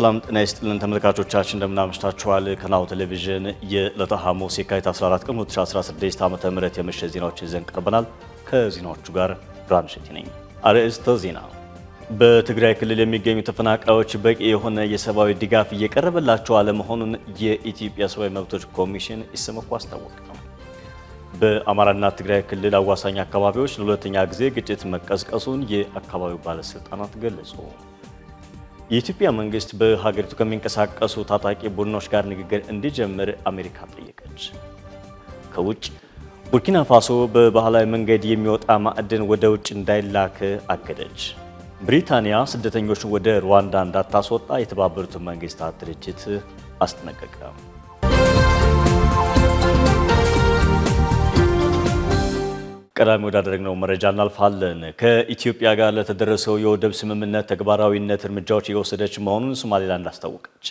ሰላም ጤና ይስጥልን ተመልካቾቻችን፣ እንደምናመሽታችኋል። ከናሁ ቴሌቪዥን የዕለተ ሐሙስ የካቲት 14 ቀን 2016 ዓ.ም የምሽት ዜናዎች ይዘን ቀርበናል። ከዜናዎቹ ጋር ብርሃን ነኝ። አርዕስተ ዜና። በትግራይ ክልል የሚገኙ ተፈናቃዮች በቂ የሆነ የሰብአዊ ድጋፍ እየቀረበላቸው አለመሆኑን የኢትዮጵያ ሰብአዊ መብቶች ኮሚሽን ኢሰመኮ አስታወቀ። በአማራና ትግራይ ክልል አዋሳኝ አካባቢዎች ለሁለተኛ ጊዜ ግጭት መቀስቀሱን የአካባቢው ባለስልጣናት ገለጹ። የኢትዮጵያ መንግስት በሀገሪቱ ከሚንቀሳቀሱ ታጣቂ ቡድኖች ጋር ንግግር እንዲጀምር አሜሪካ ጠየቀች። ከውጭ ቡርኪና ፋሶ በባህላዊ መንገድ የሚወጣ ማዕድን ወደ ውጭ እንዳይላክ አገደች። ብሪታንያ ስደተኞችን ወደ ሩዋንዳ እንዳታስወጣ የተባበሩት መንግስታት ድርጅት አስጠነቀቀም። ቀዳሚ ወዳደረግነው መረጃ እናልፋለን። ከኢትዮጵያ ጋር ለተደረሰው የወደብ ስምምነት ተግባራዊነት እርምጃዎች እየወሰደች መሆኑን ሶማሌላንድ አስታወቀች።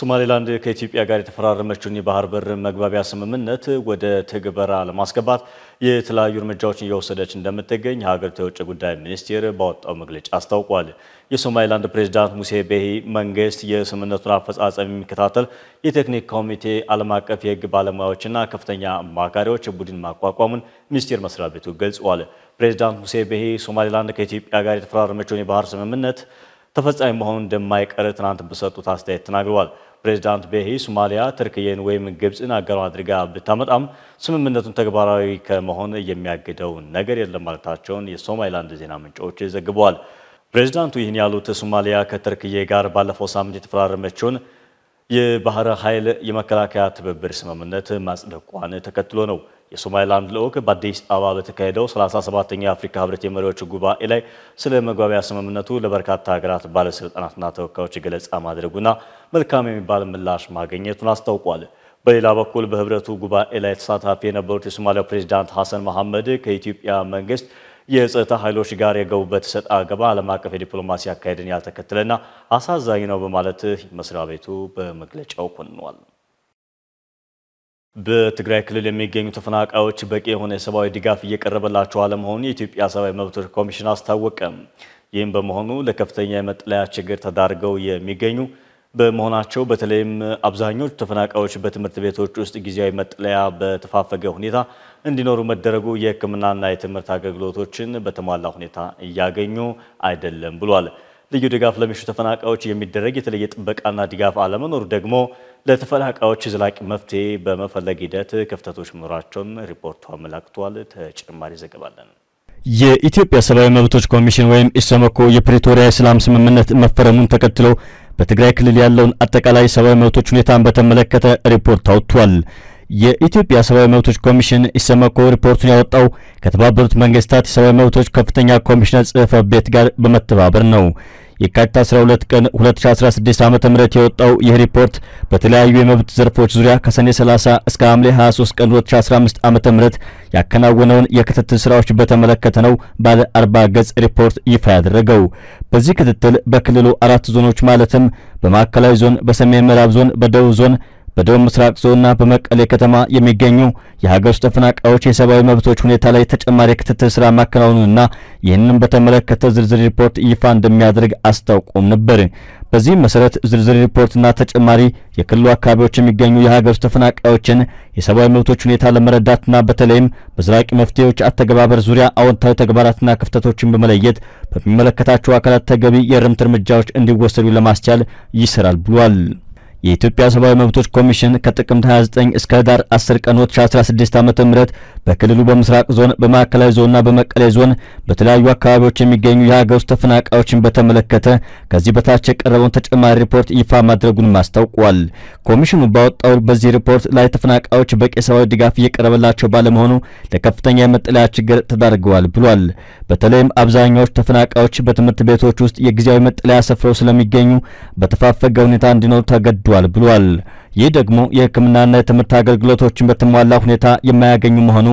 ሶማሌላንድ ከኢትዮጵያ ጋር የተፈራረመችውን የባህር በር መግባቢያ ስምምነት ወደ ትግበራ ለማስገባት የተለያዩ እርምጃዎችን እየወሰደች እንደምትገኝ የሀገሪቱ የውጭ ጉዳይ ሚኒስቴር ባወጣው መግለጫ አስታውቋል። የሶማሊላንድ ፕሬዚዳንት ሙሴ ቤሂ መንግስት የስምምነቱን አፈጻጸም የሚከታተል የቴክኒክ ኮሚቴ ዓለም አቀፍ የህግ ባለሙያዎችና ከፍተኛ አማካሪዎች ቡድን ማቋቋሙን ሚኒስቴር መስሪያ ቤቱ ገልጿል። ፕሬዚዳንት ሙሴ ቤሂ ሶማሊላንድ ከኢትዮጵያ ጋር የተፈራረመችውን የባህር ስምምነት ተፈጻሚ መሆኑን እንደማይቀር ትናንት በሰጡት አስተያየት ተናግረዋል። ፕሬዚዳንት ቤሂ ሶማሊያ ትርክዬን ወይም ግብፅን አገሩ አድርጋ ብታመጣም ስምምነቱን ተግባራዊ ከመሆን የሚያግደው ነገር የለም ማለታቸውን የሶማሊላንድ ዜና ምንጮች ዘግበዋል። ፕሬዚዳንቱ ይህን ያሉት ሶማሊያ ከተርክዬ ጋር ባለፈው ሳምንት የተፈራረመችውን የባህረ ኃይል የመከላከያ ትብብር ስምምነት ማጽደቋን ተከትሎ ነው። የሶማሊላንድ ልዑክ በአዲስ አበባ በተካሄደው 37ኛ የአፍሪካ ህብረት የመሪዎች ጉባኤ ላይ ስለ መግባቢያ ስምምነቱ ለበርካታ ሀገራት ባለስልጣናትና ተወካዮች ገለጻ ማድረጉና መልካም የሚባል ምላሽ ማግኘቱን አስታውቋል። በሌላ በኩል በህብረቱ ጉባኤ ላይ ተሳታፊ የነበሩት የሶማሊያው ፕሬዚዳንት ሐሰን መሐመድ ከኢትዮጵያ መንግስት የጸጥታ ኃይሎች ጋር የገቡበት ሰጥ አገባ ዓለም አቀፍ የዲፕሎማሲ አካሄድን ያልተከተለና አሳዛኝ ነው በማለት መስሪያ ቤቱ በመግለጫው ኮንኗል። በትግራይ ክልል የሚገኙ ተፈናቃዮች በቂ የሆነ የሰብአዊ ድጋፍ እየቀረበላቸው አለመሆኑን የኢትዮጵያ ሰብአዊ መብቶች ኮሚሽን አስታወቀ። ይህም በመሆኑ ለከፍተኛ የመጠለያ ችግር ተዳርገው የሚገኙ በመሆናቸው በተለይም አብዛኞቹ ተፈናቃዮች በትምህርት ቤቶች ውስጥ ጊዜያዊ መጠለያ በተፋፈገ ሁኔታ እንዲኖሩ መደረጉ የሕክምናና የትምህርት አገልግሎቶችን በተሟላ ሁኔታ እያገኙ አይደለም ብሏል። ልዩ ድጋፍ ለሚሹ ተፈናቃዮች የሚደረግ የተለየ ጥበቃና ድጋፍ አለመኖሩ ደግሞ ለተፈናቃዮች ዘላቂ መፍትሄ በመፈለግ ሂደት ክፍተቶች መኖራቸውም ሪፖርቱ አመላክቷል። ተጨማሪ ዘገባለን። የኢትዮጵያ ሰብአዊ መብቶች ኮሚሽን ወይም ኢሰመኮ የፕሪቶሪያ የሰላም ስምምነት መፈረሙን ተከትሎ በትግራይ ክልል ያለውን አጠቃላይ ሰብአዊ መብቶች ሁኔታን በተመለከተ ሪፖርት አውጥቷል። የኢትዮጵያ ሰብአዊ መብቶች ኮሚሽን ኢሰመኮ ሪፖርቱን ያወጣው ከተባበሩት መንግስታት የሰብአዊ መብቶች ከፍተኛ ኮሚሽነር ጽህፈት ቤት ጋር በመተባበር ነው። የካቲት 12 ቀን 2016 ም የወጣው ይህ ሪፖርት በተለያዩ የመብት ዘርፎች ዙሪያ ከሰኔ 30 እስከ ሐምሌ 23 ቀን 2015 ዓ.ም ያከናወነውን የክትትል ስራዎች በተመለከተ ነው ባለ 40 ገጽ ሪፖርት ይፋ ያደረገው። በዚህ ክትትል በክልሉ አራት ዞኖች ማለትም በማዕከላዊ ዞን፣ በሰሜን ምዕራብ ዞን፣ በደቡብ ዞን በደቡብ ምስራቅ ዞንና በመቀሌ ከተማ የሚገኙ የሀገር ውስጥ ተፈናቃዮች የሰብአዊ መብቶች ሁኔታ ላይ ተጨማሪ ክትትል ስራ ማከናወኑንና ይህንም በተመለከተ ዝርዝር ሪፖርት ይፋ እንደሚያደርግ አስታውቆም ነበር። በዚህም መሰረት ዝርዝር ሪፖርትና ተጨማሪ የክልሉ አካባቢዎች የሚገኙ የሀገር ውስጥ ተፈናቃዮችን የሰብአዊ መብቶች ሁኔታ ለመረዳትና በተለይም በዘላቂ መፍትሄዎች አተገባበር ዙሪያ አዎንታዊ ተግባራትና ክፍተቶችን በመለየት በሚመለከታቸው አካላት ተገቢ የእርምት እርምጃዎች እንዲወሰዱ ለማስቻል ይሰራል ብሏል። የኢትዮጵያ ሰብአዊ መብቶች ኮሚሽን ከጥቅምት 29 እስከ ዳር 10 ቀን 2016 ዓ.ም በክልሉ በምስራቅ ዞን በማዕከላዊ ዞንና በመቀሌ ዞን በተለያዩ አካባቢዎች የሚገኙ የሀገር ውስጥ ተፈናቃዮችን በተመለከተ ከዚህ በታች የቀረበውን ተጨማሪ ሪፖርት ይፋ ማድረጉን አስታውቋል። ኮሚሽኑ ባወጣው በዚህ ሪፖርት ላይ ተፈናቃዮች በቂ ሰብአዊ ድጋፍ እየቀረበላቸው ባለመሆኑ ለከፍተኛ የመጠለያ ችግር ተዳርገዋል ብሏል። በተለይም አብዛኛዎች ተፈናቃዮች በትምህርት ቤቶች ውስጥ የጊዜያዊ መጠለያ ሰፍረው ስለሚገኙ በተፋፈገ ሁኔታ እንዲኖሩ ተገዷል። والبلوال ይህ ደግሞ የሕክምናና የትምህርት አገልግሎቶችን በተሟላ ሁኔታ የማያገኙ መሆኑ፣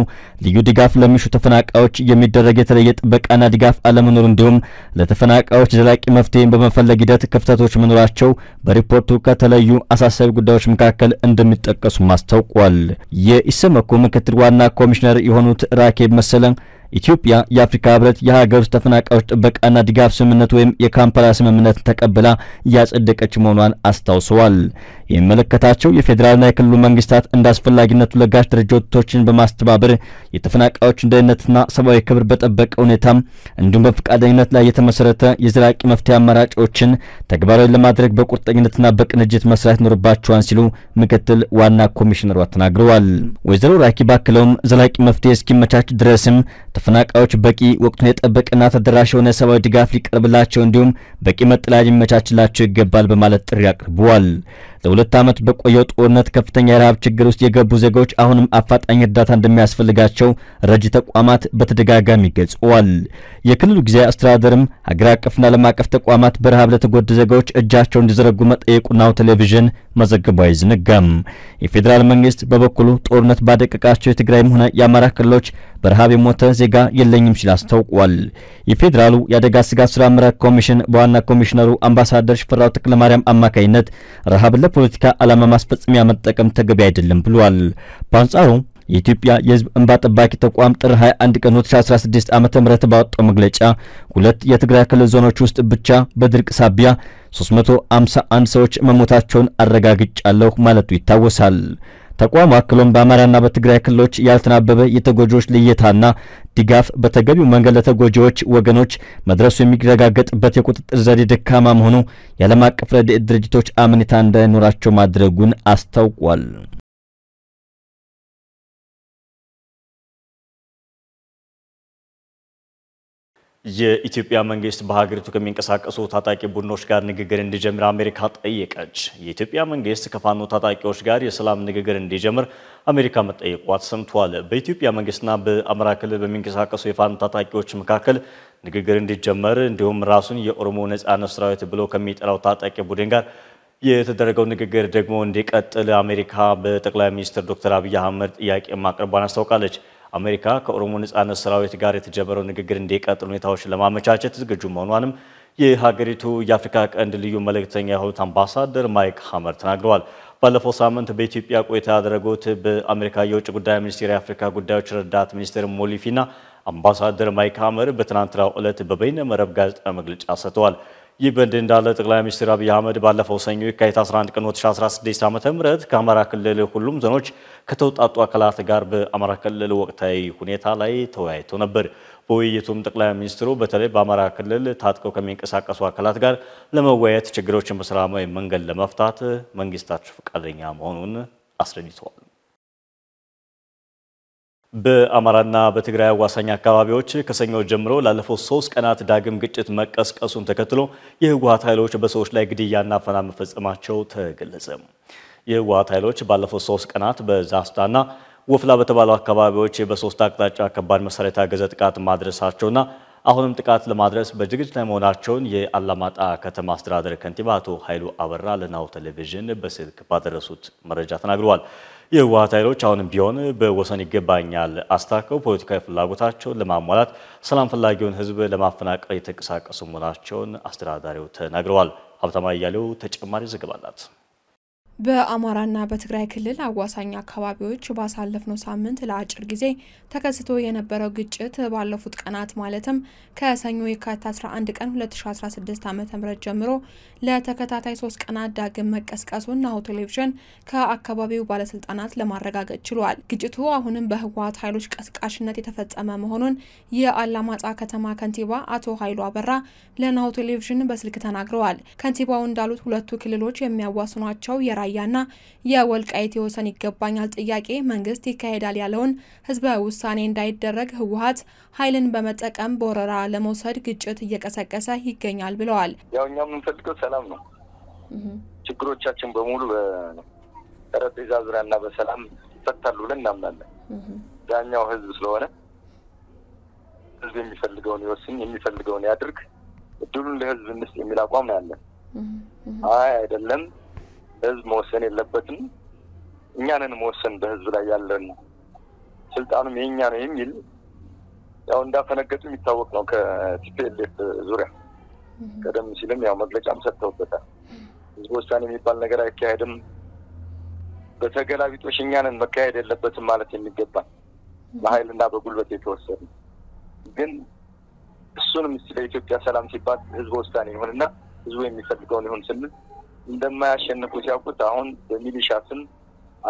ልዩ ድጋፍ ለሚሹ ተፈናቃዮች የሚደረግ የተለየ ጥበቃና ድጋፍ አለመኖር፣ እንዲሁም ለተፈናቃዮች ዘላቂ መፍትሄን በመፈለግ ሂደት ክፍተቶች መኖራቸው በሪፖርቱ ከተለዩ አሳሳቢ ጉዳዮች መካከል እንደሚጠቀሱም አስታውቋል። የኢሰመኮ ምክትል ዋና ኮሚሽነር የሆኑት ራኬብ መሰለ ኢትዮጵያ የአፍሪካ ህብረት የሀገር ውስጥ ተፈናቃዮች ጥበቃና ድጋፍ ስምምነት ወይም የካምፓላ ስምምነትን ተቀብላ እያጸደቀች መሆኗን አስታውሰዋል። የሚመለከታቸው የፌዴራልና የክልሉ መንግስታት እንደ አስፈላጊነቱ ለጋሽ ድርጅቶችን በማስተባበር የተፈናቃዮችን ደህንነትና ሰብአዊ ክብር በጠበቀ ሁኔታ እንዲሁም በፈቃደኝነት ላይ የተመሰረተ የዘላቂ መፍትሄ አማራጮችን ተግባራዊ ለማድረግ በቁርጠኝነትና በቅንጅት መስራት ይኖርባቸዋል ሲሉ ምክትል ዋና ኮሚሽነሯ ተናግረዋል። ወይዘሮ ራኪ ባክለውም ዘላቂ መፍትሄ እስኪመቻች ድረስም ተፈናቃዮች በቂ ወቅቱን የጠበቀና ተደራሽ የሆነ ሰብአዊ ድጋፍ ሊቀርብላቸው እንዲሁም በቂ መጠለያ ሊመቻችላቸው ይገባል በማለት ጥሪ አቅርበዋል። ለሁለት ዓመት በቆየው ጦርነት ከፍተኛ የረሃብ ችግር ውስጥ የገቡ ዜጎች አሁንም አፋጣኝ እርዳታ እንደሚያስፈልጋቸው ረጅ ተቋማት በተደጋጋሚ ገልጸዋል። የክልሉ ጊዜያዊ አስተዳደርም ሀገር አቀፍና ዓለም አቀፍ ተቋማት በረሃብ ለተጎዱ ዜጎች እጃቸው እንዲዘረጉ መጠየቁ ናሁ ቴሌቪዥን መዘገቡ አይዘነጋም። የፌዴራል መንግስት በበኩሉ ጦርነት ባደቀቃቸው የትግራይም ሆነ የአማራ ክልሎች በረሃብ የሞተ ዜጋ የለኝም ሲል አስታውቋል። የፌዴራሉ የአደጋ ስጋት ስራ አመራር ኮሚሽን በዋና ኮሚሽነሩ አምባሳደር ሽፈራው ተክለማርያም አማካይነት ረሃብን ለፖለቲካ ዓላማ ማስፈጸሚያ መጠቀም ተገቢ አይደለም ብሏል። በአንጻሩ የኢትዮጵያ የሕዝብ እንባ ጠባቂ ተቋም ጥር 21 ቀን 2016 ዓ ም ባወጣው መግለጫ ሁለት የትግራይ ክልል ዞኖች ውስጥ ብቻ በድርቅ ሳቢያ 351 ሰዎች መሞታቸውን አረጋግጫለሁ ማለቱ ይታወሳል። ተቋሙ አክሎም በአማራና በትግራይ ክልሎች ያልተናበበ የተጎጂዎች ልየታና ድጋፍ በተገቢው መንገድ ለተጎጂዎች ወገኖች መድረሱ የሚረጋገጥበት የቁጥጥር ዘዴ ደካማ መሆኑ የዓለም አቀፍ ረድኤት ድርጅቶች አመኔታ እንዳይኖራቸው ማድረጉን አስታውቋል። የኢትዮጵያ መንግስት በሀገሪቱ ከሚንቀሳቀሱ ታጣቂ ቡድኖች ጋር ንግግር እንዲጀምር አሜሪካ ጠየቀች። የኢትዮጵያ መንግስት ከፋኖ ታጣቂዎች ጋር የሰላም ንግግር እንዲጀምር አሜሪካ መጠየቋ ተሰምቷል። በኢትዮጵያ መንግስትና በአማራ ክልል በሚንቀሳቀሱ የፋኖ ታጣቂዎች መካከል ንግግር እንዲጀመር እንዲሁም ራሱን የኦሮሞ ነጻነት ሰራዊት ብሎ ከሚጠራው ታጣቂ ቡድን ጋር የተደረገው ንግግር ደግሞ እንዲቀጥል አሜሪካ በጠቅላይ ሚኒስትር ዶክተር አብይ አህመድ ጥያቄ ማቅረቧን አስታውቃለች። አሜሪካ ከኦሮሞ ነጻነት ሰራዊት ጋር የተጀመረው ንግግር እንዲቀጥል ሁኔታዎች ለማመቻቸት ዝግጁ መሆኗንም የሀገሪቱ የአፍሪካ ቀንድ ልዩ መልእክተኛ የሆኑት አምባሳደር ማይክ ሀመር ተናግረዋል። ባለፈው ሳምንት በኢትዮጵያ ቆይታ ያደረጉት በአሜሪካ የውጭ ጉዳይ ሚኒስቴር የአፍሪካ ጉዳዮች ረዳት ሚኒስትር ሞሊፊና አምባሳደር ማይክ ሀመር በትናንትናው ዕለት በበይነ መረብ ጋዜጣ መግለጫ ሰጥተዋል። ይህ በእንዲህ እንዳለ ጠቅላይ ሚኒስትር አብይ አህመድ ባለፈው ሰኞ የካቲት 11 ቀን 2016 ዓ ም ከአማራ ክልል ሁሉም ዞኖች ከተውጣጡ አካላት ጋር በአማራ ክልል ወቅታዊ ሁኔታ ላይ ተወያይቶ ነበር። በውይይቱም ጠቅላይ ሚኒስትሩ በተለይ በአማራ ክልል ታጥቀው ከሚንቀሳቀሱ አካላት ጋር ለመወያየት ችግሮችን በሰላማዊ መንገድ ለመፍታት መንግስታቸው ፈቃደኛ መሆኑን አስረድተዋል። በአማራና በትግራይ አዋሳኝ አካባቢዎች ከሰኞ ጀምሮ ላለፉት ሶስት ቀናት ዳግም ግጭት መቀስቀሱን ተከትሎ የህወሀት ኃይሎች በሰዎች ላይ ግድያና አፈና መፈጸማቸው ተገለጸ። የህወሀት ኃይሎች ባለፉት ሶስት ቀናት በዛስታና ወፍላ በተባሉ አካባቢዎች በሶስት አቅጣጫ ከባድ መሰረታ ገዘ ጥቃት ማድረሳቸውና አሁንም ጥቃት ለማድረስ በዝግጅት ላይ መሆናቸውን የአላማጣ ከተማ አስተዳደር ከንቲባ አቶ ኃይሉ አበራ ለናሁ ቴሌቪዥን በስልክ ባደረሱት መረጃ ተናግረዋል። የህወሀት ኃይሎች አሁንም ቢሆን በወሰን ይገባኛል አስታከው ፖለቲካዊ ፍላጎታቸውን ለማሟላት ሰላም ፈላጊውን ህዝብ ለማፈናቀል የተንቀሳቀሱ መሆናቸውን አስተዳዳሪው ተናግረዋል። ሀብታማ እያሌው ተጨማሪ ዘገባ አላት። በአማራና በትግራይ ክልል አዋሳኝ አካባቢዎች ባሳለፍነው ሳምንት ለአጭር ጊዜ ተከስቶ የነበረው ግጭት ባለፉት ቀናት ማለትም ከሰኞ የካቲት 11 ቀን 2016 ዓ.ም ጀምሮ ለተከታታይ ሶስት ቀናት ዳግም መቀስቀሱን ናሁ ቴሌቪዥን ከአካባቢው ባለስልጣናት ለማረጋገጥ ችሏል። ግጭቱ አሁንም በህወሀት ኃይሎች ቀስቃሽነት የተፈጸመ መሆኑን የአላማጣ ከተማ ከንቲባ አቶ ኃይሉ አበራ ለናሁ ቴሌቪዥን በስልክ ተናግረዋል። ከንቲባው እንዳሉት ሁለቱ ክልሎች የሚያዋስኗቸው የራ የራያና የወልቃይት የወሰን ይገባኛል ጥያቄ መንግስት ይካሄዳል ያለውን ህዝበ ውሳኔ እንዳይደረግ ህወሀት ኃይልን በመጠቀም በወረራ ለመውሰድ ግጭት እየቀሰቀሰ ይገኛል ብለዋል። ያው እኛ የምንፈልገው ሰላም ነው። ችግሮቻችን በሙሉ በጠረጴዛ ዙሪያና በሰላም ይፈታሉ ብለን እናምናለን። ያኛው ህዝብ ስለሆነ ህዝብ የሚፈልገውን ይወስን፣ የሚፈልገውን ያድርግ፣ እድሉን ለህዝብ እንስጥ የሚል አቋም ነው ያለን። አይ አይደለም ህዝብ መወሰን የለበትም እኛንን መወሰን በህዝብ ላይ ያለን ስልጣኑም የኛ ነው የሚል ያው እንዳፈነገጡ የሚታወቅ ነው። ከቲፒኤልኤፍ ዙሪያ ቀደም ሲልም ያው መግለጫም ሰጥተውበታል። ህዝብ ወሳኔ የሚባል ነገር አይካሄድም፣ በተገላቢጦሽ እኛንን መካሄድ የለበትም ማለት የሚገባል በሀይልና በጉልበት የተወሰነ ግን እሱንም ለኢትዮጵያ ሰላም ሲባል ህዝብ ወሳኔ ይሁንና ህዝቡ የሚፈልገውን ይሁን ስንል እንደማያሸንፉት ያውቁት አሁን በሚሊሻ ስም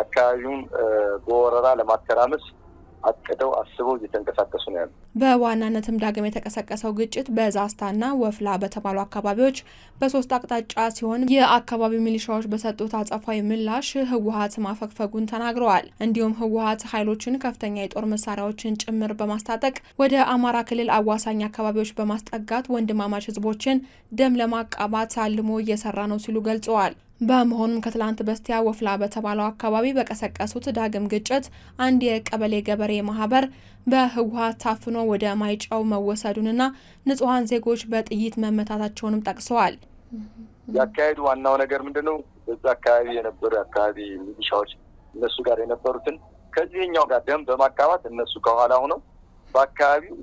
አካባቢውን በወረራ ለማተራመስ አቅደው አስበው እየተንቀሳቀሱ ነው ያሉ። በዋናነትም ዳግም የተቀሰቀሰው ግጭት በዛስታና ወፍላ በተባሉ አካባቢዎች በሶስት አቅጣጫ ሲሆን የአካባቢው ሚሊሻዎች በሰጡት አጸፋዊ ምላሽ ህወሀት ማፈግፈጉን ተናግረዋል። እንዲሁም ህወሀት ኃይሎችን ከፍተኛ የጦር መሳሪያዎችን ጭምር በማስታጠቅ ወደ አማራ ክልል አዋሳኝ አካባቢዎች በማስጠጋት ወንድማማች ህዝቦችን ደም ለማቃባት አልሞ እየሰራ ነው ሲሉ ገልጸዋል። በመሆኑም ከትላንት በስቲያ ወፍላ በተባለው አካባቢ በቀሰቀሱት ዳግም ግጭት አንድ የቀበሌ ገበሬ ማህበር በህወሀት ታፍኖ ወደ ማይጨው መወሰዱንና ንጹሐን ዜጎች በጥይት መመታታቸውንም ጠቅሰዋል። የአካሄዱ ዋናው ነገር ምንድን ነው? በዛ አካባቢ የነበሩ አካባቢ ሚሊሻዎች እነሱ ጋር የነበሩትን ከዚህኛው ጋር ደም በማቃባት እነሱ ከኋላ ሆነው በአካባቢው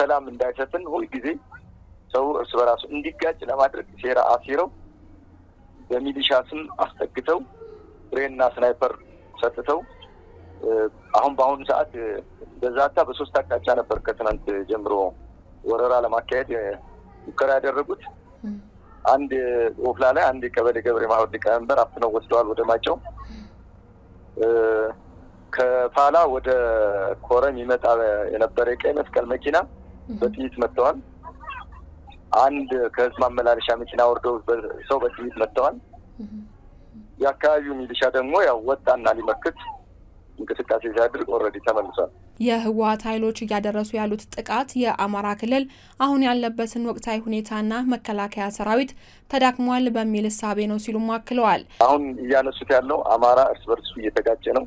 ሰላም እንዳይሰፍን ሁልጊዜ ሰው እርስ በራሱ እንዲጋጭ ለማድረግ ሴራ አሲረው በሚሊሻ ስም አስጠግተው ብሬንና ስናይፐር ሰጥተው አሁን በአሁኑ ሰዓት በዛታ በሶስት አቅጣጫ ነበር ከትናንት ጀምሮ ወረራ ለማካሄድ ሙከራ ያደረጉት። አንድ ኦፍላ ላይ አንድ ቀበሌ ገብሬ ማህበር ሊቀመንበር አፍነው ወስደዋል ወደ ማጨው። ከፋላ ወደ ኮረም ይመጣ የነበረ የቀይ መስቀል መኪና በጥይት መጥተዋል። አንድ ከህዝብ ማመላለሻ መኪና ወርደው ሰው በጥይት መጥተዋል። የአካባቢው ሚሊሻ ደግሞ ያው ወጣና ሊመክት እንቅስቃሴ ሲያድርግ ኦልሬዲ ተመልሷል። የህወሀት ኃይሎች እያደረሱ ያሉት ጥቃት የአማራ ክልል አሁን ያለበትን ወቅታዊ ሁኔታና መከላከያ ሰራዊት ተዳክሟል በሚል እሳቤ ነው ሲሉም አክለዋል። አሁን እያነሱት ያለው አማራ እርስ በርሱ እየተጋጨ ነው፣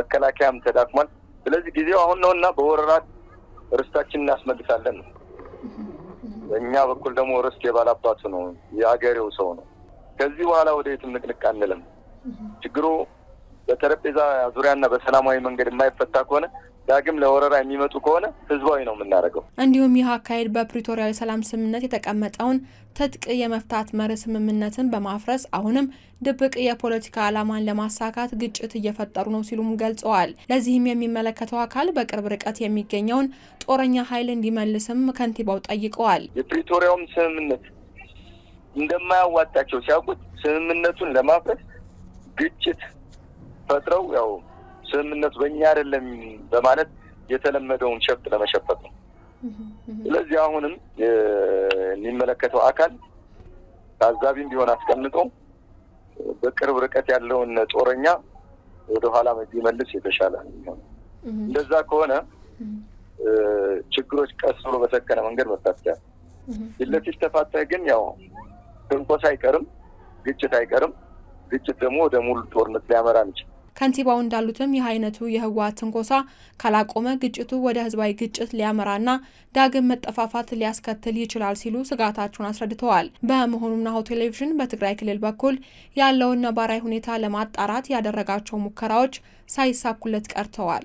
መከላከያም ተዳክሟል። ስለዚህ ጊዜው አሁን ነውና በወረራት ርስታችን እናስመልሳለን ነው በእኛ በኩል ደግሞ ርስት የባላባቱ ነው፣ የአገሬው ሰው ነው። ከዚህ በኋላ ወደ የት ንቅንቅ አንልም። ችግሩ በጠረጴዛ ዙሪያና በሰላማዊ መንገድ የማይፈታ ከሆነ ዳግም ለወረራ የሚመጡ ከሆነ ህዝባዊ ነው የምናደርገው። እንዲሁም ይህ አካሄድ በፕሪቶሪያ የሰላም ስምምነት የተቀመጠውን ትጥቅ የመፍታት መርህ ስምምነትን በማፍረስ አሁንም ድብቅ የፖለቲካ ዓላማን ለማሳካት ግጭት እየፈጠሩ ነው ሲሉም ገልጸዋል። ለዚህም የሚመለከተው አካል በቅርብ ርቀት የሚገኘውን ጦረኛ ኃይል እንዲመልስም ከንቲባው ጠይቀዋል። የፕሪቶሪያውም ስምምነት እንደማያዋጣቸው ሲያውቁት ስምምነቱን ለማፍረስ ግጭት ፈጥረው ያው ስምምነቱ በእኛ አይደለም በማለት የተለመደውን ሸፍጥ ለመሸፈት ነው። ስለዚህ አሁንም የሚመለከተው አካል ታዛቢም ቢሆን አስቀምጦ በቅርብ ርቀት ያለውን ጦረኛ ወደኋላ ቢመልስ የተሻለ እንደዛ ከሆነ ችግሮች ቀስ ብሎ በሰከነ መንገድ መፍታት ይቻላል። ፊት ግን ያው ትንኮስ አይቀርም፣ ግጭት አይቀርም። ግጭት ደግሞ ወደ ሙሉ ጦርነት ሊያመራ ይችላል። ከንቲባው እንዳሉትም ይህ አይነቱ የህወሀት ትንኮሳ ካላቆመ ግጭቱ ወደ ህዝባዊ ግጭት ሊያመራና ዳግም መጠፋፋት ሊያስከትል ይችላል ሲሉ ስጋታቸውን አስረድተዋል። በመሆኑም ናሁ ቴሌቪዥን በትግራይ ክልል በኩል ያለውን ነባራዊ ሁኔታ ለማጣራት ያደረጋቸው ሙከራዎች ሳይሳኩለት ቀርተዋል።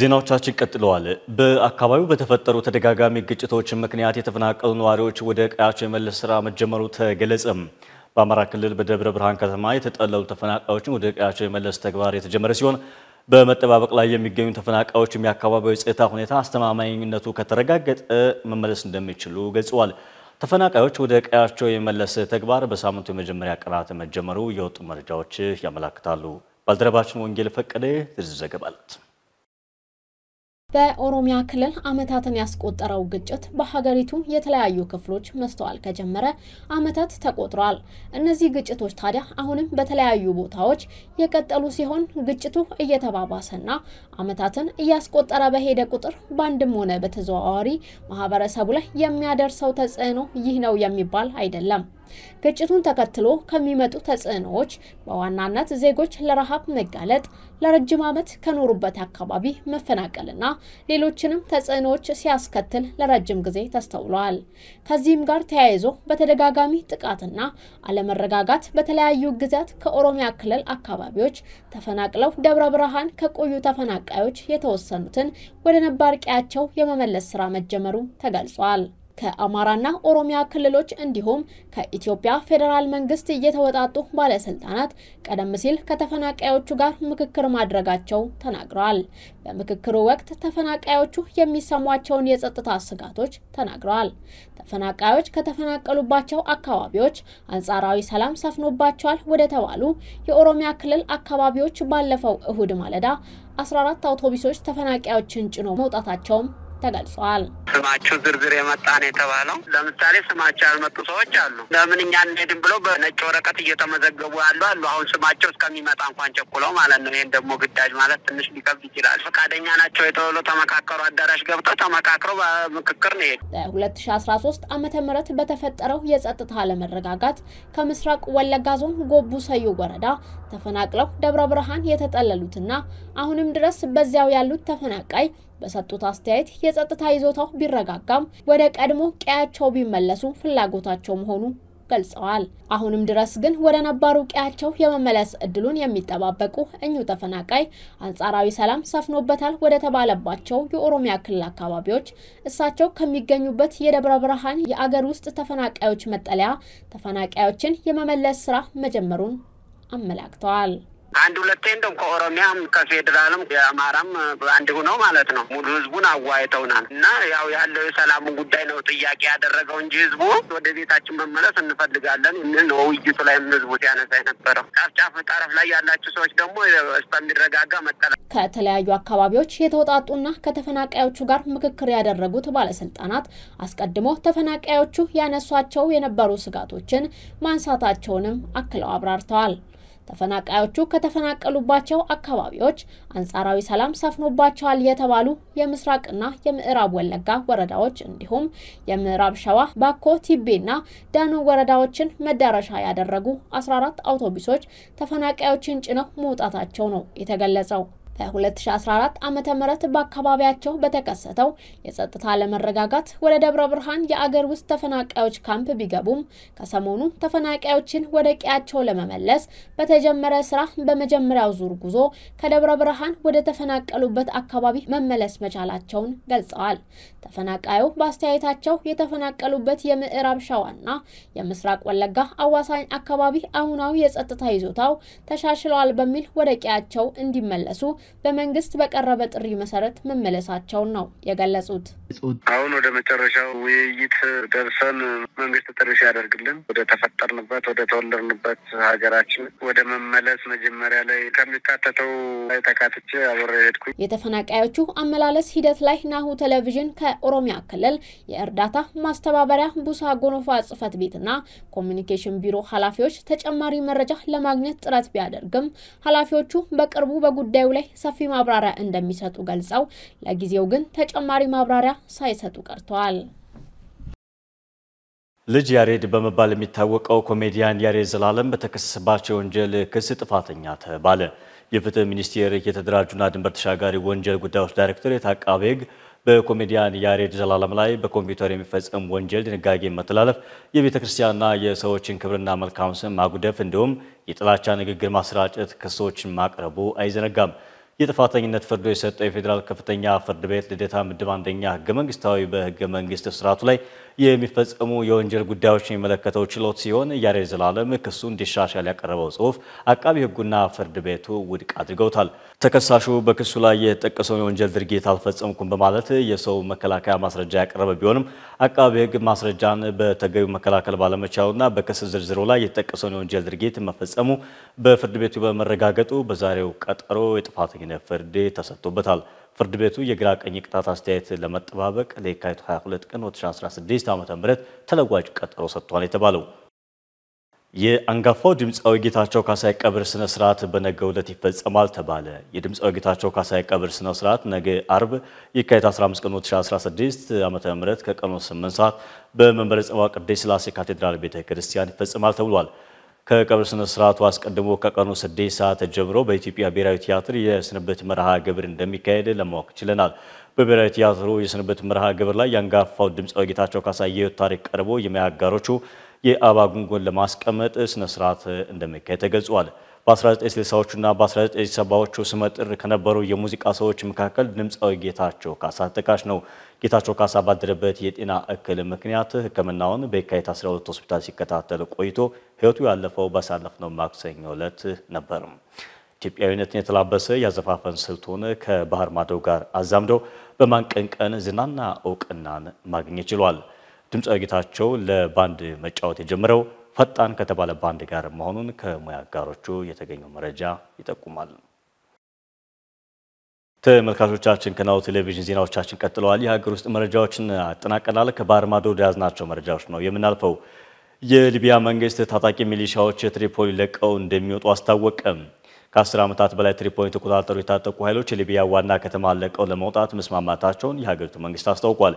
ዜናዎቻችን ቀጥለዋል። በአካባቢው በተፈጠሩ ተደጋጋሚ ግጭቶች ምክንያት የተፈናቀሉ ነዋሪዎች ወደ ቀያቸው የመለስ ስራ መጀመሩ ተገለጸም። በአማራ ክልል በደብረ ብርሃን ከተማ የተጠለሉ ተፈናቃዮችን ወደ ቀያቸው የመለስ ተግባር የተጀመረ ሲሆን በመጠባበቅ ላይ የሚገኙ ተፈናቃዮች የአካባቢው የጸጥታ ሁኔታ አስተማማኝነቱ ከተረጋገጠ መመለስ እንደሚችሉ ገልጸዋል። ተፈናቃዮች ወደ ቀያቸው የመለስ ተግባር በሳምንቱ የመጀመሪያ ቀናት መጀመሩ የወጡ መረጃዎች ያመላክታሉ። ባልደረባችን ወንጌል ፈቀደ ዝርዝር ዘገባ በኦሮሚያ ክልል አመታትን ያስቆጠረው ግጭት በሀገሪቱ የተለያዩ ክፍሎች መስተዋል ከጀመረ አመታት ተቆጥሯል። እነዚህ ግጭቶች ታዲያ አሁንም በተለያዩ ቦታዎች የቀጠሉ ሲሆን ግጭቱ እየተባባሰና አመታትን እያስቆጠረ በሄደ ቁጥር በአንድም ሆነ በተዘዋዋሪ ማህበረሰቡ ላይ የሚያደርሰው ተጽዕኖ ይህ ነው የሚባል አይደለም። ግጭቱን ተከትሎ ከሚመጡ ተጽዕኖዎች በዋናነት ዜጎች ለረሃብ መጋለጥ፣ ለረጅም ዓመት ከኖሩበት አካባቢ መፈናቀልና ሌሎችንም ተጽዕኖዎች ሲያስከትል ለረጅም ጊዜ ተስተውሏል። ከዚህም ጋር ተያይዞ በተደጋጋሚ ጥቃትና አለመረጋጋት በተለያዩ ጊዜያት ከኦሮሚያ ክልል አካባቢዎች ተፈናቅለው ደብረ ብርሃን ከቆዩ ተፈናቃዮች የተወሰኑትን ወደ ነባር ቀያቸው የመመለስ ስራ መጀመሩ ተገልጿል። ከአማራና ኦሮሚያ ክልሎች እንዲሁም ከኢትዮጵያ ፌዴራል መንግስት እየተወጣጡ ባለስልጣናት ቀደም ሲል ከተፈናቃዮቹ ጋር ምክክር ማድረጋቸው ተናግረዋል። በምክክሩ ወቅት ተፈናቃዮቹ የሚሰሟቸውን የጸጥታ ስጋቶች ተናግረዋል። ተፈናቃዮች ከተፈናቀሉባቸው አካባቢዎች አንጻራዊ ሰላም ሰፍኖባቸዋል ወደ ተባሉ የኦሮሚያ ክልል አካባቢዎች ባለፈው እሁድ ማለዳ 14 አውቶቡሶች ተፈናቃዮችን ጭኖ መውጣታቸውም ተገልጿል። ስማቸው ዝርዝር የመጣ ነው የተባለው ለምሳሌ ስማቸው ያልመጡ ሰዎች አሉ። ለምን እኛ እንሄድም ብለው በነጭ ወረቀት እየተመዘገቡ ያሉ አሉ። አሁን ስማቸው እስከሚመጣ እንኳን ቸኩለው ማለት ነው። ይህን ደግሞ ግዳጅ ማለት ትንሽ ሊከብድ ይችላል። ፈቃደኛ ናቸው የተብሎ ተመካከሩ አዳራሽ ገብተው ተመካክረው በምክክር ነው ሄዱ። በሁለት ሺ አስራ ሶስት አመተ ምህረት በተፈጠረው የጸጥታ አለመረጋጋት ከምስራቅ ወለጋ ዞን ጎቡ ሰዩ ወረዳ ተፈናቅለው ደብረ ብርሃን የተጠለሉትና አሁንም ድረስ በዚያው ያሉት ተፈናቃይ በሰጡት አስተያየት የጸጥታ ይዞታው ቢረጋጋም ወደ ቀድሞ ቀያቸው ቢመለሱ ፍላጎታቸው መሆኑ ገልጸዋል። አሁንም ድረስ ግን ወደ ነባሩ ቀያቸው የመመለስ እድሉን የሚጠባበቁ እኚሁ ተፈናቃይ አንጻራዊ ሰላም ሰፍኖበታል ወደ ተባለባቸው የኦሮሚያ ክልል አካባቢዎች እሳቸው ከሚገኙበት የደብረ ብርሃን የአገር ውስጥ ተፈናቃዮች መጠለያ ተፈናቃዮችን የመመለስ ስራ መጀመሩን أما الأكتوال አንድ ሁለቴ እንደውም ከኦሮሚያም ከፌዴራልም የአማራም አንድ ሁነው ማለት ነው ሙሉ ህዝቡን አዋይተውናል። እና ያው ያለው የሰላሙ ጉዳይ ነው ጥያቄ ያደረገው እንጂ ህዝቡ ወደ ቤታችን መመለስ እንፈልጋለን የሚል ነው ውይይቱ ላይ ህዝቡ ሲያነሳ የነበረው። ጫፍ ጫፍ ጠረፍ ላይ ያላችሁ ሰዎች ደግሞ እስከሚረጋጋ መጠላ ከተለያዩ አካባቢዎች የተወጣጡና ከተፈናቃዮቹ ጋር ምክክር ያደረጉት ባለስልጣናት አስቀድሞ ተፈናቃዮቹ ያነሷቸው የነበሩ ስጋቶችን ማንሳታቸውንም አክለው አብራርተዋል። ተፈናቃዮቹ ከተፈናቀሉባቸው አካባቢዎች አንጻራዊ ሰላም ሰፍኖባቸዋል የተባሉ የምስራቅና የምዕራብ ወለጋ ወረዳዎች እንዲሁም የምዕራብ ሸዋ ባኮ፣ ቲቤና ዳኖ ወረዳዎችን መዳረሻ ያደረጉ 14 አውቶቡሶች ተፈናቃዮችን ጭነው መውጣታቸው ነው የተገለጸው። በ2014 ዓ ም በአካባቢያቸው በተከሰተው የጸጥታ አለመረጋጋት ወደ ደብረ ብርሃን የአገር ውስጥ ተፈናቃዮች ካምፕ ቢገቡም ከሰሞኑ ተፈናቃዮችን ወደ ቀያቸው ለመመለስ በተጀመረ ስራ በመጀመሪያው ዙር ጉዞ ከደብረ ብርሃን ወደ ተፈናቀሉበት አካባቢ መመለስ መቻላቸውን ገልጸዋል። ተፈናቃዩ በአስተያየታቸው የተፈናቀሉበት የምዕራብ ሸዋና የምስራቅ ወለጋ አዋሳኝ አካባቢ አሁናዊ የጸጥታ ይዞታው ተሻሽለዋል በሚል ወደ ቀያቸው እንዲመለሱ በመንግስት በቀረበ ጥሪ መሰረት መመለሳቸውን ነው የገለጹት። አሁን ወደ መጨረሻው ውይይት ደርሰን መንግስት ጥሪ ሲያደርግልን ወደ ተፈጠርንበት ወደ ተወለድንበት ሀገራችን ወደ መመለስ መጀመሪያ ላይ ከሚካተተው ላይ ተካትቼ አብሬ ሄድኩኝ። የተፈናቃዮቹ አመላለስ ሂደት ላይ ናሁ ቴሌቪዥን ከ የኦሮሚያ ክልል የእርዳታ ማስተባበሪያ ቡሳ ጎኖፋ ጽህፈት ቤትና ኮሚኒኬሽን ቢሮ ኃላፊዎች ተጨማሪ መረጃ ለማግኘት ጥረት ቢያደርግም ኃላፊዎቹ በቅርቡ በጉዳዩ ላይ ሰፊ ማብራሪያ እንደሚሰጡ ገልጸው ለጊዜው ግን ተጨማሪ ማብራሪያ ሳይሰጡ ቀርተዋል። ልጅ ያሬድ በመባል የሚታወቀው ኮሜዲያን ያሬድ ዘላለም በተከሰሰባቸው የወንጀል ክስ ጥፋተኛ ተባለ። የፍትህ ሚኒስቴር የተደራጁና ድንበር ተሻጋሪ ወንጀል ጉዳዮች ዳይሬክቶሬት አቃቤ ሕግ በኮሜዲያን ያሬድ ዘላለም ላይ በኮምፒውተር የሚፈጸም ወንጀል ድንጋጌ መተላለፍ፣ የቤተ ክርስቲያንና የሰዎችን ክብርና መልካም ስም ማጉደፍ እንዲሁም የጥላቻ ንግግር ማሰራጨት ክሶችን ማቅረቡ አይዘነጋም። የጥፋተኝነት ፍርዶ የሰጠው የፌዴራል ከፍተኛ ፍርድ ቤት ልደታ ምድብ አንደኛ ህገ መንግስታዊ በህገ መንግስት ስርዓቱ ላይ የሚፈጸሙ የወንጀል ጉዳዮችን የሚመለከተው ችሎት ሲሆን ያሬድ ዘላለም ክሱ እንዲሻሻል ያቀረበው ጽሁፍ አቃቢ ህጉና ፍርድ ቤቱ ውድቅ አድርገውታል። ተከሳሹ በክሱ ላይ የተጠቀሰውን የወንጀል ድርጊት አልፈጸምኩም በማለት የሰው መከላከያ ማስረጃ ያቀረበ ቢሆንም አቃቢ ህግ ማስረጃን በተገቢው መከላከል ባለመቻሉና በክስ ዝርዝሩ ላይ የተጠቀሰውን የወንጀል ድርጊት መፈጸሙ በፍርድ ቤቱ በመረጋገጡ በዛሬው ቀጠሮ የጥፋተኝነት ፍርድ ተሰጥቶበታል። ፍርድ ቤቱ የግራ ቀኝ ቅጣት አስተያየት ለመጠባበቅ ለየካቲት 22 ቀን 2016 ዓ ም ተለዋጭ ቀጠሮ ሰጥቷል የተባለው የአንጋፋው ድምፃዊ ጌታቸው ካሳይ ቀብር ስነ ስርዓት በነገ ዕለት ይፈጸማል ተባለ። የድምፃዊ ጌታቸው ካሳይ ቀብር ስነ ስርዓት ነገ አርብ የካቲት 15 ቀን 2016 ዓ.ም ከቀኑ 8 ሰዓት በመንበረ ጸባዖት ቅድስት ሥላሴ ካቴድራል ቤተ ክርስቲያን ይፈጸማል ተብሏል። ከቀብር ስነ ስርዓቱ አስቀድሞ ከቀኑ ስድስት ሰዓት ጀምሮ በኢትዮጵያ ብሔራዊ ቲያትር የስንብት መርሃ ግብር እንደሚካሄድ ለማወቅ ችለናል። በብሔራዊ ቲያትሩ የስንብት መርሃ ግብር ላይ የአንጋፋው ድምፃዊ ጌታቸው ካሳ ታሪክ ቀርቦ የሙያ አጋሮቹ የአበባ ጉንጉን ለማስቀመጥ ስነ ስርዓት እንደሚካሄድ ተገልጿል። በ1960ዎቹና በ1970ዎቹ ስመጥር ከነበሩ የሙዚቃ ሰዎች መካከል ድምፃዊ ጌታቸው ካሳ ተጠቃሽ ነው። ጌታቸው ካሳ ባደረበት የጤና እክል ምክንያት ሕክምናውን በየካቲት 12 ሆስፒታል ሲከታተል ቆይቶ ህይወቱ ያለፈው ባሳለፍነው ማክሰኞ ዕለት ነበር። ኢትዮጵያዊነትን የተላበሰ የአዘፋፈን ስልቱን ከባህር ማዶ ጋር አዛምደው በማንቀንቀን ዝናና እውቅናን ማግኘት ችሏል። ድምፃዊ ጌታቸው ለባንድ መጫወት የጀመረው ፈጣን ከተባለ ባንድ ጋር መሆኑን ከሙያ አጋሮቹ የተገኘው መረጃ ይጠቁማል። ተመልካቾቻችን ከናሁ ቴሌቪዥን ዜናዎቻችን ቀጥለዋል። የሀገር ውስጥ መረጃዎችን አጠናቀናል። ከባህር ማዶ ያዝናቸው መረጃዎች ነው የምናልፈው። የሊቢያ መንግስት ታጣቂ ሚሊሻዎች ትሪፖሊ ለቀው እንደሚወጡ አስታወቀም። ከአስር ዓመታት በላይ ትሪፖሊን የተቆጣጠሩ የታጠቁ ኃይሎች የሊቢያ ዋና ከተማ ለቀው ለመውጣት መስማማታቸውን የሀገሪቱ መንግስት አስታውቋል።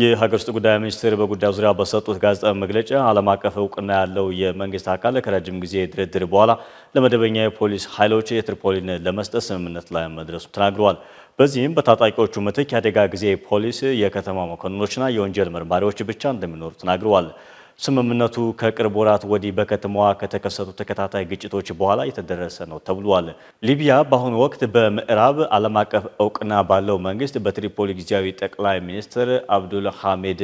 የሀገር ውስጥ ጉዳይ ሚኒስትር በጉዳዩ ዙሪያ በሰጡት ጋዜጣዊ መግለጫ ዓለም አቀፍ እውቅና ያለው የመንግስት አካል ከረጅም ጊዜ ድርድር በኋላ ለመደበኛ የፖሊስ ኃይሎች የትርፖሊን ለመስጠት ስምምነት ላይ መድረሱ ተናግረዋል። በዚህም በታጣቂዎቹ ምትክ የአደጋ ጊዜ ፖሊስ፣ የከተማ መኮንኖችና የወንጀል መርማሪዎች ብቻ እንደሚኖሩ ተናግረዋል። ስምምነቱ ከቅርብ ወራት ወዲህ በከተማዋ ከተከሰቱ ተከታታይ ግጭቶች በኋላ የተደረሰ ነው ተብሏል። ሊቢያ በአሁኑ ወቅት በምዕራብ ዓለም አቀፍ እውቅና ባለው መንግስት በትሪፖሊ ጊዜያዊ ጠቅላይ ሚኒስትር አብዱል ሐሚድ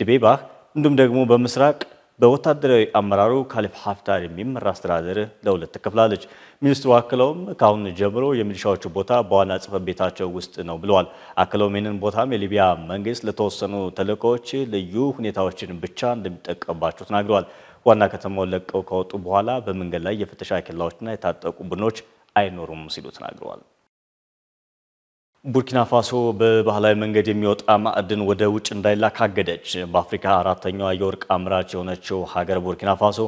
ድቤባህ እንዲሁም ደግሞ በምስራቅ በወታደራዊ አመራሩ ካሊፍ ሀፍታር የሚመራ አስተዳደር ለሁለት ትከፍላለች። ሚኒስትሩ አክለውም ከአሁን ጀምሮ የሚሊሻዎቹ ቦታ በዋና ጽፈት ቤታቸው ውስጥ ነው ብለዋል። አክለውም ይህንን ቦታም የሊቢያ መንግስት ለተወሰኑ ተልእኮዎች ልዩ ሁኔታዎችን ብቻ እንደሚጠቀምባቸው ተናግረዋል። ዋና ከተማውን ለቀው ከወጡ በኋላ በመንገድ ላይ የፍተሻ ኬላዎችና የታጠቁ ቡድኖች አይኖሩም ሲሉ ተናግረዋል። ቡርኪና ፋሶ በባህላዊ መንገድ የሚወጣ ማዕድን ወደ ውጭ እንዳይላክ አገደች። በአፍሪካ አራተኛዋ የወርቅ አምራች የሆነችው ሀገር ቡርኪና ፋሶ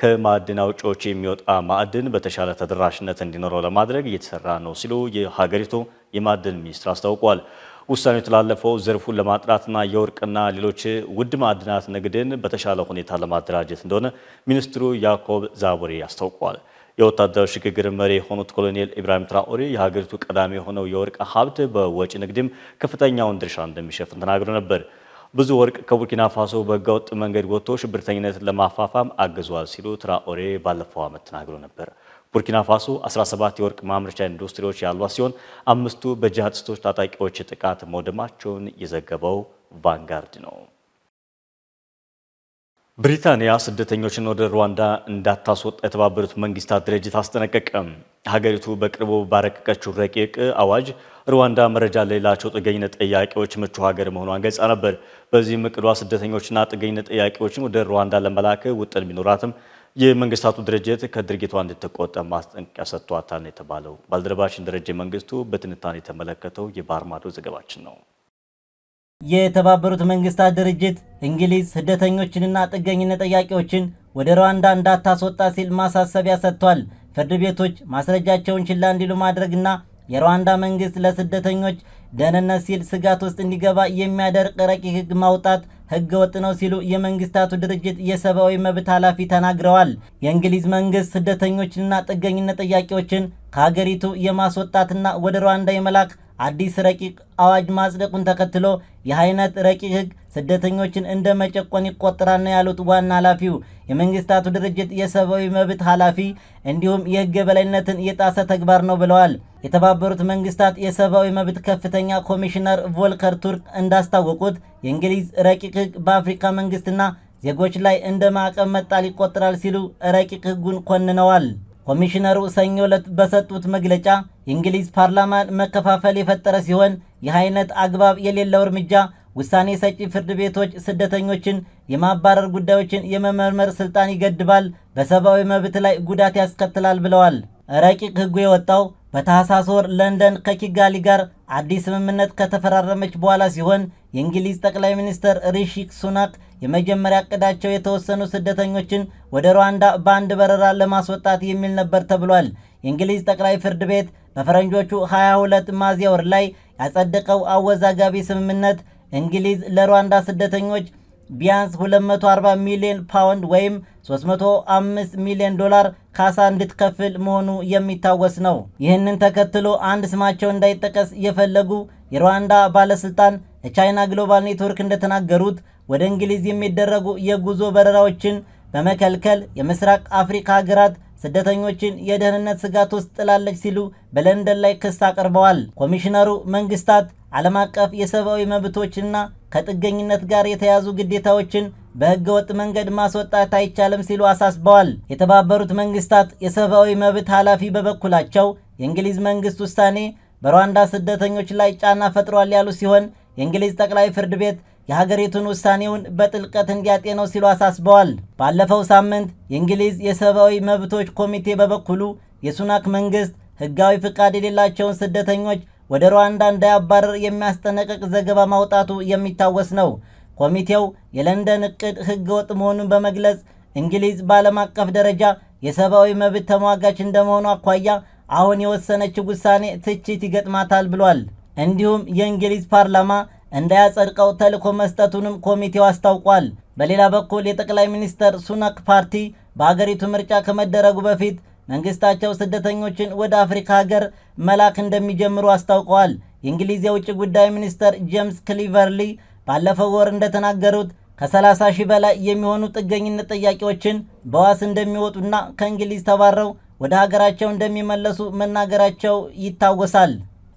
ከማዕድን አውጪዎች የሚወጣ ማዕድን በተሻለ ተደራሽነት እንዲኖረው ለማድረግ እየተሰራ ነው ሲሉ የሀገሪቱ የማዕድን ሚኒስትር አስታውቋል። ውሳኔው የተላለፈው ዘርፉን ለማጥራትና የወርቅና ሌሎች ውድ ማዕድናት ንግድን በተሻለ ሁኔታ ለማደራጀት እንደሆነ ሚኒስትሩ ያኮብ ዛቡሬ አስታውቋል። የወታደር ሽግግር መሪ የሆኑት ኮሎኔል ኢብራሂም ትራኦሬ የሀገሪቱ ቀዳሚ የሆነው የወርቅ ሀብት በወጪ ንግድም ከፍተኛውን ድርሻ እንደሚሸፍን ተናግሮ ነበር። ብዙ ወርቅ ከቡርኪና ፋሶ በህገወጥ መንገድ ወጥቶ ሽብርተኝነት ለማፋፋም አግዟል ሲሉ ትራኦሬ ባለፈው ዓመት ተናግሮ ነበር። ቡርኪና ፋሶ 17 የወርቅ ማምረቻ ኢንዱስትሪዎች ያሏት ሲሆን አምስቱ በጂሃዲስቶች ታጣቂዎች ጥቃት መውደማቸውን የዘገበው ቫንጋርድ ነው። ብሪታንያ ስደተኞችን ወደ ሩዋንዳ እንዳታስወጣ የተባበሩት መንግስታት ድርጅት አስጠነቀቀ። ሀገሪቱ በቅርቡ ባረቀቀችው ረቂቅ አዋጅ ሩዋንዳ መረጃ ለሌላቸው ጥገኝነት ጠያቂዎች ምቹ ሀገር መሆኗን ገልጻ ነበር። በዚህም እቅዷ ስደተኞችና ጥገኝነት ጠያቂዎችን ወደ ሩዋንዳ ለመላክ ውጥን ቢኖራትም የመንግስታቱ ድርጅት ከድርጊቷ እንድትቆጠብ ማስጠንቀቂያ ሰጥቷታል የተባለው ባልደረባችን ደረጀ መንግስቱ በትንታኔ የተመለከተው የባህር ማዶ ዘገባችን ነው። የተባበሩት መንግስታት ድርጅት እንግሊዝ ስደተኞችንና ጥገኝነት ጠያቂዎችን ወደ ሩዋንዳ እንዳታስወጣ ሲል ማሳሰቢያ ሰጥቷል። ፍርድ ቤቶች ማስረጃቸውን ችላ እንዲሉ ማድረግና የሩዋንዳ መንግስት ለስደተኞች ደህንነት ሲል ስጋት ውስጥ እንዲገባ የሚያደርግ ረቂቅ ህግ ማውጣት ህገ ወጥ ነው ሲሉ የመንግስታቱ ድርጅት የሰብአዊ መብት ኃላፊ ተናግረዋል። የእንግሊዝ መንግስት ስደተኞችንና ጥገኝነት ጠያቂዎችን ከሀገሪቱ የማስወጣትና ወደ ሩዋንዳ የመላክ አዲስ ረቂቅ አዋጅ ማጽደቁን ተከትሎ የአይነት ረቂቅ ህግ ስደተኞችን እንደ መጨቆን ይቆጠራል ነው ያሉት ዋና ኃላፊው። የመንግስታቱ ድርጅት የሰብአዊ መብት ኃላፊ እንዲሁም የህግ የበላይነትን የጣሰ ተግባር ነው ብለዋል። የተባበሩት መንግስታት የሰብአዊ መብት ከፍተኛ ኮሚሽነር ቮልከር ቱርክ እንዳስታወቁት የእንግሊዝ ረቂቅ ህግ በአፍሪካ መንግስትና ዜጎች ላይ እንደ ማዕቀብ መጣል ይቆጠራል ሲሉ ረቂቅ ህጉን ኮንነዋል። ኮሚሽነሩ ሰኞ ዕለት በሰጡት መግለጫ የእንግሊዝ ፓርላማን መከፋፈል የፈጠረ ሲሆን ይህ አይነት አግባብ የሌለው እርምጃ ውሳኔ ሰጪ ፍርድ ቤቶች ስደተኞችን የማባረር ጉዳዮችን የመመርመር ስልጣን ይገድባል፣ በሰብአዊ መብት ላይ ጉዳት ያስከትላል ብለዋል። ረቂቅ ሕጉ የወጣው በታህሳስ ወር ለንደን ከኪጋሊ ጋር አዲስ ስምምነት ከተፈራረመች በኋላ ሲሆን የእንግሊዝ ጠቅላይ ሚኒስትር ሪሺ ሱናክ የመጀመሪያ እቅዳቸው የተወሰኑ ስደተኞችን ወደ ሩዋንዳ በአንድ በረራ ለማስወጣት የሚል ነበር ተብሏል። የእንግሊዝ ጠቅላይ ፍርድ ቤት በፈረንጆቹ 22 ሚያዝያ ወር ላይ ያጸደቀው አወዛጋቢ ስምምነት እንግሊዝ ለሩዋንዳ ስደተኞች ቢያንስ 240 ሚሊዮን ፓውንድ ወይም 305 ሚሊዮን ዶላር ካሳ እንድትከፍል መሆኑ የሚታወስ ነው። ይህንን ተከትሎ አንድ ስማቸው እንዳይጠቀስ የፈለጉ የሩዋንዳ ባለስልጣን ለቻይና ግሎባል ኔትወርክ እንደተናገሩት ወደ እንግሊዝ የሚደረጉ የጉዞ በረራዎችን በመከልከል የምስራቅ አፍሪካ ሀገራት ስደተኞችን የደህንነት ስጋት ውስጥ ጥላለች ሲሉ በለንደን ላይ ክስ አቅርበዋል። ኮሚሽነሩ መንግስታት ዓለም አቀፍ የሰብአዊ መብቶችና ከጥገኝነት ጋር የተያዙ ግዴታዎችን በህገወጥ መንገድ ማስወጣት አይቻልም ሲሉ አሳስበዋል። የተባበሩት መንግስታት የሰብአዊ መብት ኃላፊ በበኩላቸው የእንግሊዝ መንግስት ውሳኔ በሩዋንዳ ስደተኞች ላይ ጫና ፈጥሯል ያሉ ሲሆን የእንግሊዝ ጠቅላይ ፍርድ ቤት የሀገሪቱን ውሳኔውን በጥልቀት እንዲያጤነው ሲሉ አሳስበዋል። ባለፈው ሳምንት የእንግሊዝ የሰብአዊ መብቶች ኮሚቴ በበኩሉ የሱናክ መንግስት ህጋዊ ፍቃድ የሌላቸውን ስደተኞች ወደ ሩዋንዳ እንዳያባረር የሚያስጠነቅቅ ዘገባ ማውጣቱ የሚታወስ ነው። ኮሚቴው የለንደን እቅድ ህገ ወጥ መሆኑን በመግለጽ እንግሊዝ በዓለም አቀፍ ደረጃ የሰብአዊ መብት ተሟጋች እንደመሆኑ አኳያ አሁን የወሰነችው ውሳኔ ትችት ይገጥማታል ብሏል። እንዲሁም የእንግሊዝ ፓርላማ እንዳያጸድቀው ተልእኮ መስጠቱንም ኮሚቴው አስታውቋል። በሌላ በኩል የጠቅላይ ሚኒስትር ሱናክ ፓርቲ በሀገሪቱ ምርጫ ከመደረጉ በፊት መንግስታቸው ስደተኞችን ወደ አፍሪካ ሀገር መላክ እንደሚጀምሩ አስታውቀዋል። የእንግሊዝ የውጭ ጉዳይ ሚኒስትር ጄምስ ክሊቨርሊ ባለፈው ወር እንደተናገሩት ከ30 ሺህ በላይ የሚሆኑ ጥገኝነት ጥያቄዎችን በዋስ እንደሚወጡና ከእንግሊዝ ተባረው ወደ ሀገራቸው እንደሚመለሱ መናገራቸው ይታወሳል።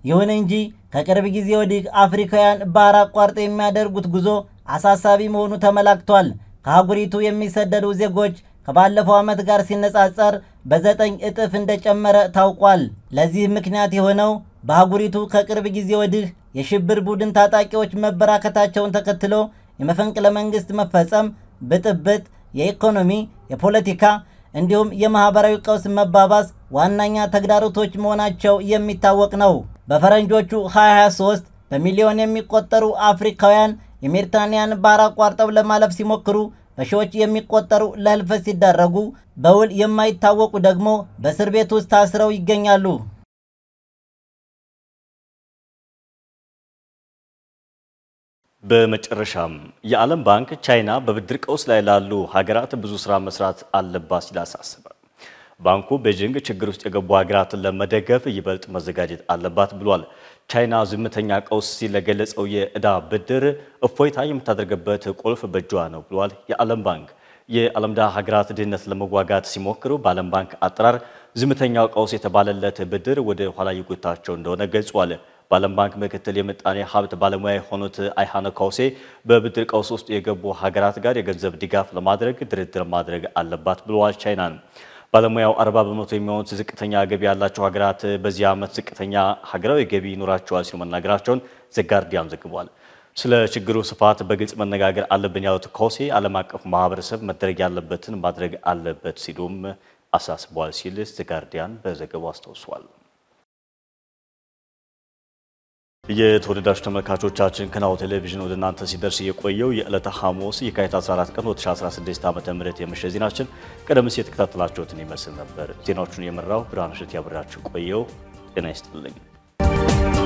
ይሁን እንጂ ከቅርብ ጊዜ ወዲህ አፍሪካውያን ባህር አቋርጦ የሚያደርጉት ጉዞ አሳሳቢ መሆኑ ተመላክቷል። ከአህጉሪቱ የሚሰደዱ ዜጎች ከባለፈው ዓመት ጋር ሲነጻጸር በዘጠኝ እጥፍ እንደጨመረ ታውቋል። ለዚህ ምክንያት የሆነው በአህጉሪቱ ከቅርብ ጊዜ ወዲህ የሽብር ቡድን ታጣቂዎች መበራከታቸውን ተከትሎ የመፈንቅለ መንግስት መፈጸም፣ ብጥብጥ፣ የኢኮኖሚ፣ የፖለቲካ እንዲሁም የማህበራዊ ቀውስ መባባስ ዋነኛ ተግዳሮቶች መሆናቸው የሚታወቅ ነው። በፈረንጆቹ 2023 በሚሊዮን የሚቆጠሩ አፍሪካውያን የሜዲትራኒያን ባህር አቋርጠው ለማለፍ ሲሞክሩ በሺዎች የሚቆጠሩ ለህልፈት ሲዳረጉ በውል የማይታወቁ ደግሞ በእስር ቤት ውስጥ ታስረው ይገኛሉ። በመጨረሻም የዓለም ባንክ ቻይና በብድር ቀውስ ላይ ላሉ ሀገራት ብዙ ስራ መስራት አለባት ሲል አሳስብ ባንኩ ቤጂንግ ችግር ውስጥ የገቡ ሀገራትን ለመደገፍ ይበልጥ መዘጋጀት አለባት ብሏል። ቻይና ዝምተኛ ቀውስ ሲል ለገለጸው ብድር እፎይታ የምታደርግበት ቁልፍ በእጇ ነው ብሏል የዓለም ባንክ። የዓለም ድሃ ሀገራት ድህነት ለመዋጋት ሲሞክሩ በዓለም ባንክ አጠራር ዝምተኛው ቀውስ የተባለለት ብድር ወደ ኋላ ይጎታቸው እንደሆነ ገልጿል። በዓለም ባንክ ምክትል የምጣኔ ሀብት ባለሙያ የሆኑት አይሃነ ካውሴ በብድር ቀውስ ውስጥ የገቡ ሀገራት ጋር የገንዘብ ድጋፍ ለማድረግ ድርድር ማድረግ አለባት ብለዋል ቻይናን ባለሙያው አርባ በመቶ የሚሆኑት ዝቅተኛ ገቢ ያላቸው ሀገራት በዚህ ዓመት ዝቅተኛ ሀገራዊ ገቢ ይኖራቸዋል ሲሉ መናገራቸውን ዘጋርዲያን ዘግቧል። ስለ ችግሩ ስፋት በግልጽ መነጋገር አለብን ያሉት ኮሴ ዓለም አቀፉ ማህበረሰብ መደረግ ያለበትን ማድረግ አለበት ሲሉም አሳስቧል ሲል ዘጋርዲያን በዘገባው አስታውሷል። የተወደዳችሁ ተመልካቾቻችን ከናሁ ቴሌቪዥን ወደ እናንተ ሲደርስ የቆየው የዕለተ ሐሙስ የካቲት 14 ቀን 2016 ዓ ም የምሽት ዜናችን ቀደም ሲል የተከታተላችሁትን ይመስል ነበር። ዜናዎቹን የመራው ብርሃን እሸት ያብራችሁ ቆየው። ጤና ይስጥልኝ።